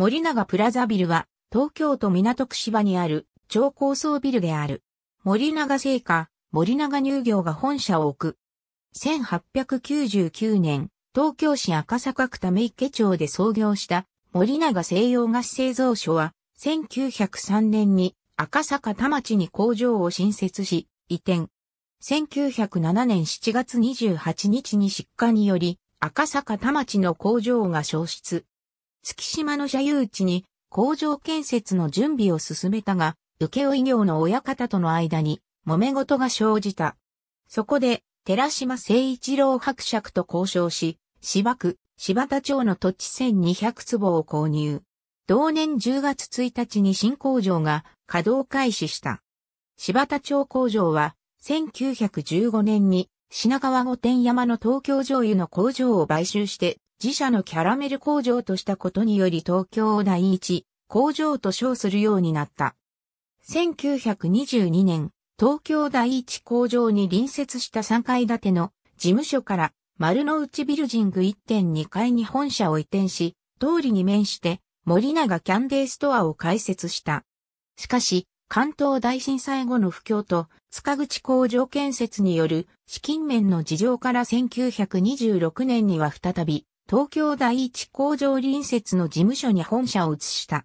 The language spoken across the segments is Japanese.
森永プラザビルは、東京都港区芝にある超高層ビルである。森永製菓、森永乳業が本社を置く。1899年、東京市赤坂区ため池町で創業した森永西洋菓子製造所は、1903年に赤坂田町に工場を新設し、移転。1907年7月28日に出荷により、赤坂田町の工場が消失。月島の社有地に工場建設の準備を進めたが、請負業の親方との間に揉め事が生じた。そこで、寺島誠一郎伯爵と交渉し、芝区、柴田町の土地1200坪を購入。同年10月1日に新工場が稼働開始した。柴田町工場は1915年に品川御殿山の東京醤油の工場を買収して自社のキャラメル工場としたことにより東京を第一工場と称するようになった。1922年、東京第一工場に隣接した3階建ての事務所から丸の内ビルジング1.2階に本社を移転し、通りに面して森永キャンデーストアを開設した。しかし、関東大震災後の不況と塚口工場建設による資金面の事情から1926年には再び東京第一工場隣接の事務所に本社を移した。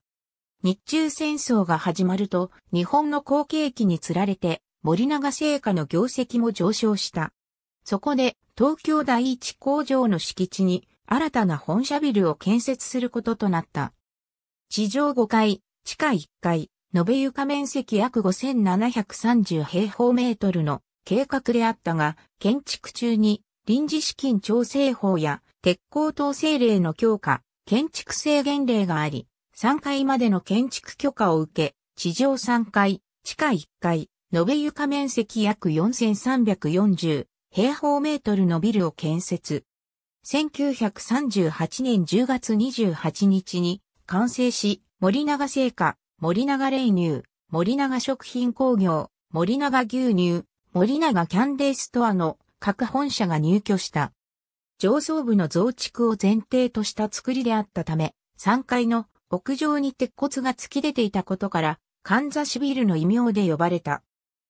日中戦争が始まると、日本の後継機につられて、森永製菓の業績も上昇した。そこで、東京第一工場の敷地に、新たな本社ビルを建設することとなった。地上5階、地下1階、延べ床面積約5730平方メートルの計画であったが、建築中に臨時資金調整法や鉄鋼等制令の強化、建築制限令があり、3階までの建築許可を受け、地上3階、地下1階、延べ床面積約4340平方メートルのビルを建設。1938年10月28日に完成し、森永製菓、森永霊乳、森永食品工業、森永牛乳、森永キャンデーストアの各本社が入居した。上層部の増築を前提とした作りであったため、3階の屋上に鉄骨が突き出ていたことから、カンザシビルの異名で呼ばれた。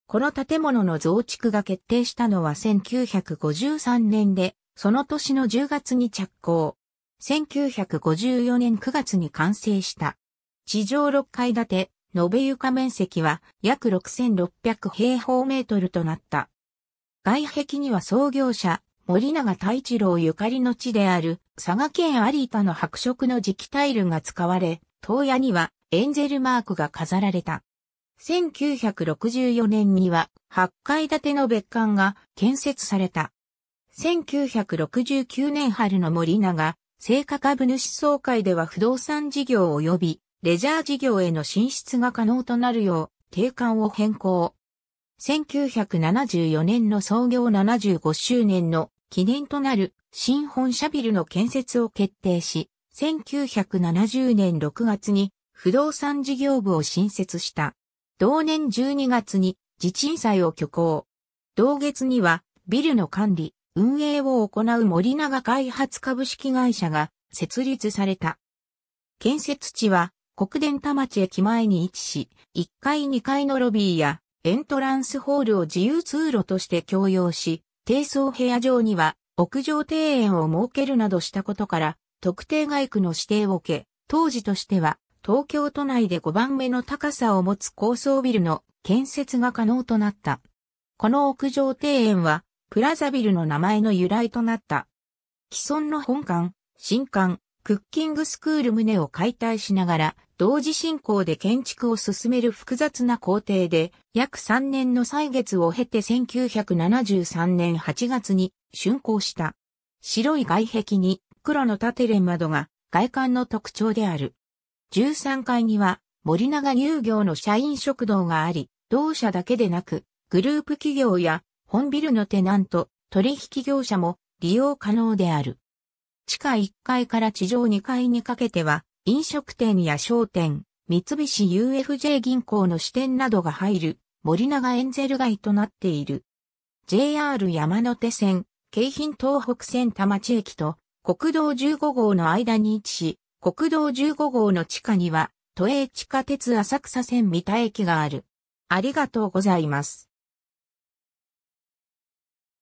この建物の増築が決定したのは1953年で、その年の10月に着工。1954年9月に完成した。地上6階建て、延べ床面積は約6600平方メートルとなった。外壁には創業者、森永太一郎ゆかりの地である佐賀県有田の白色の磁気タイルが使われ、東屋にはエンゼルマークが飾られた。1964年には8階建ての別館が建設された。1969年春の森永、成果株主総会では不動産事業及びレジャー事業への進出が可能となるよう定款を変更。1974年の創業75周年の記念となる新本社ビルの建設を決定し、1970年6月に不動産事業部を新設した。同年12月に地鎮祭を挙行。同月にはビルの管理、運営を行う森永開発株式会社が設立された。建設地は国電田町駅前に位置し、1階2階のロビーやエントランスホールを自由通路として共用し、低層部屋上には屋上庭園を設けるなどしたことから、特定外区の指定を受け、当時としては東京都内で5番目の高さを持つ高層ビルの建設が可能となった。この屋上庭園は、プラザビルの名前の由来となった。既存の本館、新館、クッキングスクール棟を解体しながら、同時進行で建築を進める複雑な工程で、約3年の歳月を経て1973年8月に竣工した。白い外壁に黒の縦連窓が外観の特徴である。13階には森永乳業の社員食堂があり、同社だけでなく、グループ企業や本ビルのテナント、取引業者も利用可能である。地下1階から地上2階にかけては、飲食店や商店、三菱 UFJ 銀行の支店などが入る森永エンゼル街となっている。JR 山手線、京浜東北線田町駅と国道15号の間に位置し、国道15号の地下には都営地下鉄浅草線三田駅がある。ありがとうございます。